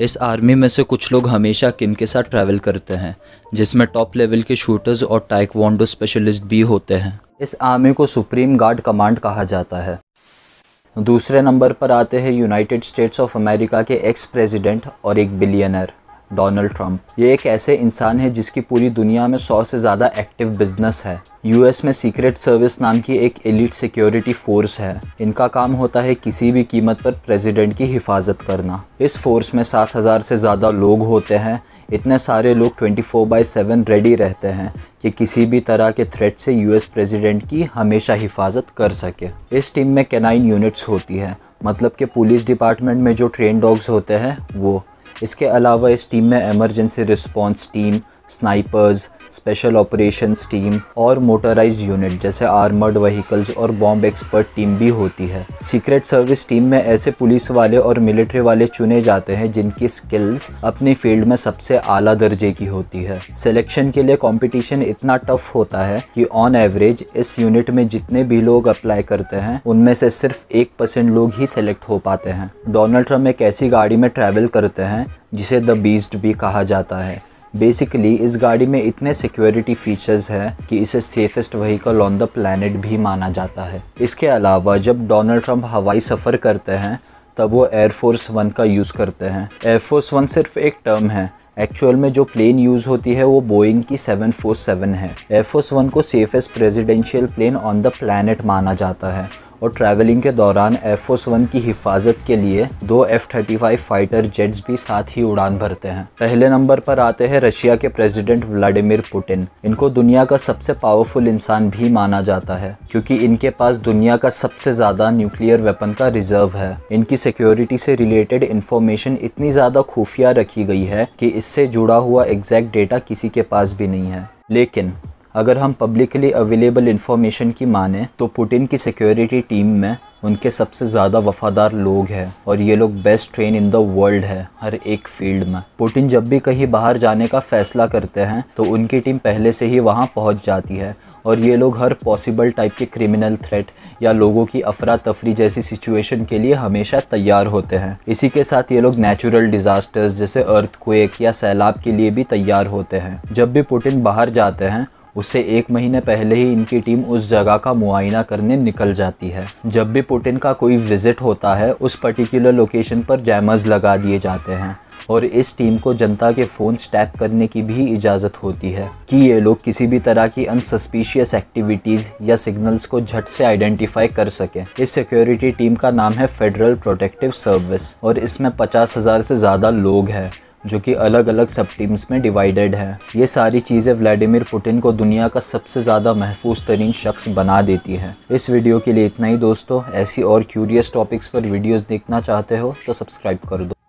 इस आर्मी में से कुछ लोग हमेशा किम के साथ ट्रैवल करते हैं जिसमें टॉप लेवल के शूटर्स और टाइकवांडो स्पेशलिस्ट भी होते हैं इस आर्मी को सुप्रीम गार्ड कमांड कहा जाता है दूसरे नंबर पर आते हैं यूनाइटेड स्टेट्स ऑफ अमेरिका के एक्स प्रेसिडेंट और एक बिलियनर डोनाल्ड ट्रंप ये एक ऐसे इंसान है जिसकी पूरी दुनिया में सौ से ज़्यादा एक्टिव बिजनेस है यूएस में सीक्रेट सर्विस नाम की एक एलिट सिक्योरिटी फोर्स है इनका काम होता है किसी भी कीमत पर प्रेसिडेंट की हिफाजत करना इस फोर्स में सात हज़ार से ज़्यादा लोग होते हैं इतने सारे लोग 24 फोर बाई सेवन रेडी रहते हैं कि किसी भी तरह के थ्रेट से यूएस प्रेसिडेंट की हमेशा हिफाजत कर सके इस टीम में कैनाइन यूनिट्स होती है मतलब कि पुलिस डिपार्टमेंट में जो ट्रेन डॉग्स होते हैं वो इसके अलावा इस टीम में emergency response team snipers special operations team और मोटराइज यूनिट जैसे आर्मर्ड व्हीकल्स और बॉम्ब एक्सपर्ट टीम भी होती है सीक्रेट सर्विस टीम में ऐसे पुलिस वाले और मिलिट्री वाले चुने जाते हैं जिनकी स्किल्स अपने फील्ड में सबसे आला दर्जे की होती है सिलेक्शन के लिए कॉम्पिटिशन इतना टफ होता है कि ऑन एवरेज इस यूनिट में जितने भी लोग अप्लाई करते हैं उनमें से सिर्फ एक परसेंट लोग ही सिलेक्ट हो पाते हैं डोनाल्ड ट्रम्प एक ऐसी गाड़ी में ट्रैवल करते हैं जिसे द बीस्ट भी कहा जाता है बेसिकली इस गाड़ी में इतने सिक्योरिटी फीचर्स हैं कि इसे safest vehicle on the planet भी माना जाता है इसके अलावा जब डोनाल्ड ट्रंप हवाई सफ़र करते हैं तब वो एयरफोर्स वन का यूज़ करते हैं एयरफोर्स वन सिर्फ एक टर्म है एक्चुअल में जो प्लेन यूज़ होती है वो बोइंग की 747 है एयरफोर्स वन को safest presidential plane on the planet माना जाता है और ट्रैवलिंग के दौरान एफ फोर्स वन की हिफाजत के लिए दो F thirty five fighter jets भी साथ ही उड़ान भरते हैं पहले नंबर पर आते हैं रशिया के प्रेसिडेंट व्लादिमीर पुतिन इनको दुनिया का सबसे पावरफुल इंसान भी माना जाता है क्योंकि इनके पास दुनिया का सबसे ज्यादा न्यूक्लियर वेपन का रिजर्व है इनकी सिक्योरिटी से रिलेटेड इन्फॉर्मेशन इतनी ज्यादा खुफिया रखी गई है कि इससे जुड़ा हुआ एग्जैक्ट डेटा किसी के पास भी नहीं है लेकिन अगर हम पब्लिकली अवेलेबल इन्फॉर्मेशन की माने तो पुटिन की सिक्योरिटी टीम में उनके सबसे ज़्यादा वफादार लोग हैं और ये लोग best train in the world है हर एक फील्ड में पुटिन जब भी कहीं बाहर जाने का फैसला करते हैं तो उनकी टीम पहले से ही वहाँ पहुँच जाती है और ये लोग हर पॉसिबल टाइप के क्रिमिनल थ्रेट या लोगों की अफरा तफरी जैसी सिचुएशन के लिए हमेशा तैयार होते हैं इसी के साथ ये लोग नेचुरल डिजास्टर्स जैसे अर्थक्वेक या सैलाब के लिए भी तैयार होते हैं जब भी पुटिन बाहर जाते हैं उससे एक महीने पहले ही इनकी टीम उस जगह का मुआयना करने निकल जाती है जब भी पुटिन का कोई विजिट होता है उस पर्टिकुलर लोकेशन पर जैमर्स लगा दिए जाते हैं और इस टीम को जनता के फ़ोन टैप करने की भी इजाज़त होती है कि ये लोग किसी भी तरह की अनसस्पिशियस एक्टिविटीज़ या सिग्नल्स को झट से आइडेंटिफाई कर सकें इस सिक्योरिटी टीम का नाम है फेडरल प्रोटेक्टिव सर्विस और इसमें पचास हज़ार से ज़्यादा लोग हैं जो कि अलग अलग सब टीम्स में डिवाइडेड है ये सारी चीज़ें व्लादिमीर पुटिन को दुनिया का सबसे ज़्यादा महफूज तरीन शख्स बना देती है इस वीडियो के लिए इतना ही दोस्तों ऐसी और क्यूरियस टॉपिक्स पर वीडियोज़ देखना चाहते हो तो सब्सक्राइब कर दो